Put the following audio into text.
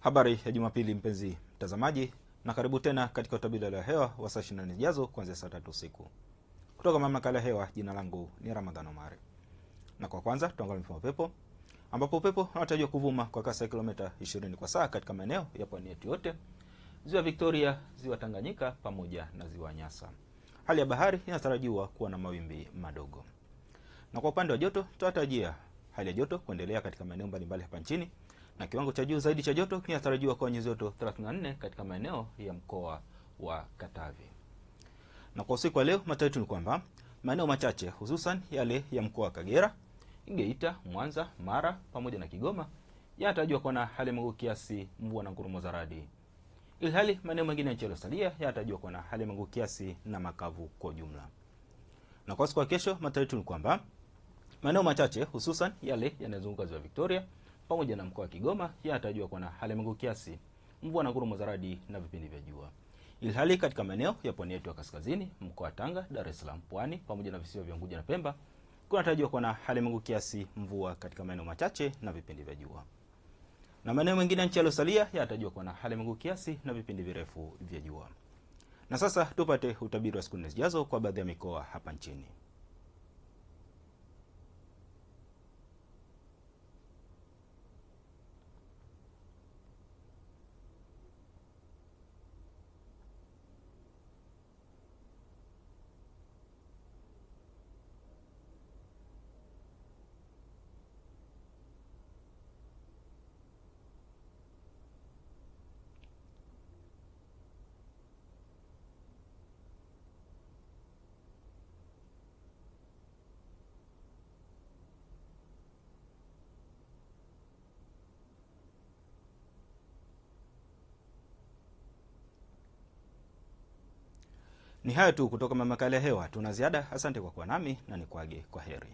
Habari ya Jumapili, mpenzi mtazamaji, na karibu tena katika utabiri wa hewa wa saa 24 zijazo kuanzia saa tatu usiku kutoka mamlaka ya hewa. Jina langu ni Ramadhan Omari, na kwa kwanza tuangalie mfumo pepo ambapo upepo unatarajiwa kuvuma kwa kasi ya kilomita 20 kwa saa katika maeneo ya pwani yetu yote, ziwa Victoria, ziwa Tanganyika pamoja na ziwa Nyasa. Hali ya bahari inatarajiwa kuwa na mawimbi madogo. Na kwa upande wa joto, tunatarajia hali ya joto kuendelea katika maeneo mbalimbali hapa nchini na kiwango cha juu zaidi cha joto kinatarajiwa kwa nyuzi joto 34 katika maeneo ya mkoa wa Katavi. Na kwa usiku wa leo mataitu ni kwamba maeneo machache hususan yale ya mkoa wa Kagera, Geita, Mwanza, Mara pamoja na Kigoma yanatarajiwa kuwa na hali ya kiasi, mvua na ngurumo za radi, ili hali maeneo mengine ya nchi yaliyosalia yanatarajiwa kuwa na hali ya kiasi na makavu kwa ujumla. Na kwa siku ya kesho mataitu ni kwamba maeneo machache hususan yale yanayozunguka ziwa Victoria pamoja na mkoa wa Kigoma yanatarajiwa kuwa na hali ya mawingu kiasi, mvua na ngurumo za radi na vipindi vya jua, ilhali katika maeneo ya pwani yetu ya kaskazini, mkoa wa Tanga, Dar es Salaam, Pwani pamoja na visiwa vya Unguja na Pemba kunatarajiwa kuwa na hali ya mawingu kiasi, mvua katika maeneo machache na vipindi vya jua, na maeneo mengine ya nchi yaliyosalia yanatarajiwa kuwa na hali ya mawingu kiasi na vipindi virefu vya jua. Na sasa tupate utabiri wa siku nne zijazo kwa baadhi ya mikoa hapa nchini. Ni hayo tu kutoka makala ya hewa, tuna ziada. Asante kwa kuwa nami na nikwage, kwa heri.